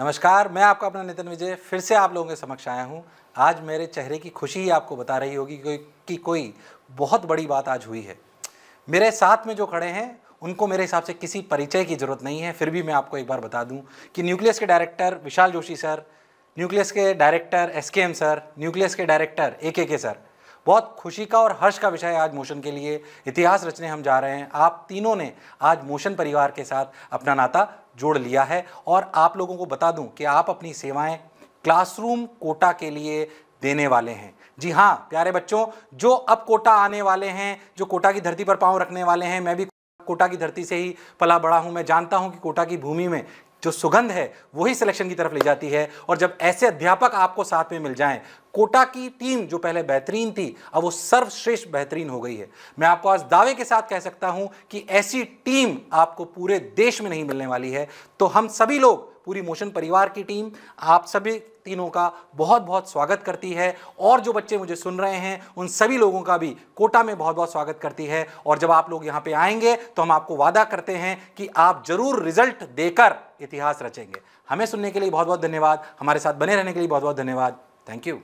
नमस्कार मैं आपका अपना नितिन विजय फिर से आप लोगों के समक्ष आया हूँ आज मेरे चेहरे की खुशी ही आपको बता रही होगी कि, कोई बहुत बड़ी बात आज हुई है मेरे साथ में जो खड़े हैं उनको मेरे हिसाब से किसी परिचय की ज़रूरत नहीं है फिर भी मैं आपको एक बार बता दूं कि न्यूक्लियस के director Vishal Joshi sir Nucleus के डायरेक्टर एस सर न्यूक्लियस के डायरेक्टर ए के सर बहुत खुशी का और हर्ष का विषय आज मोशन के लिए इतिहास रचने हम जा रहे हैं आप तीनों ने आज मोशन परिवार के साथ अपना नाता जोड़ लिया है और आप लोगों को बता दूं कि आप अपनी सेवाएं क्लासरूम कोटा के लिए देने वाले हैं जी हाँ प्यारे बच्चों जो अब कोटा आने वाले हैं जो कोटा की धरती पर पाँव रखने वाले हैं मैं भी कोटा की धरती से ही पला बड़ा हूँ मैं जानता हूँ कि कोटा की भूमि में जो सुगंध है वही सिलेक्शन की तरफ ले जाती है और जब ऐसे अध्यापक आपको साथ में मिल जाएं कोटा की टीम जो पहले बेहतरीन थी अब वो सर्वश्रेष्ठ बेहतरीन हो गई है मैं आपको आज दावे के साथ कह सकता हूं कि ऐसी टीम आपको पूरे देश में नहीं मिलने वाली है तो हम सभी लोग पूरी मोशन परिवार की टीम आप सभी तीनों का बहुत बहुत स्वागत करती है और जो बच्चे मुझे सुन रहे हैं उन सभी लोगों का भी कोटा में बहुत बहुत स्वागत करती है और जब आप लोग यहाँ पे आएंगे तो हम आपको वादा करते हैं कि आप जरूर रिजल्ट देकर इतिहास रचेंगे हमें सुनने के लिए बहुत बहुत धन्यवाद हमारे साथ बने रहने के लिए बहुत बहुत धन्यवाद थैंक यू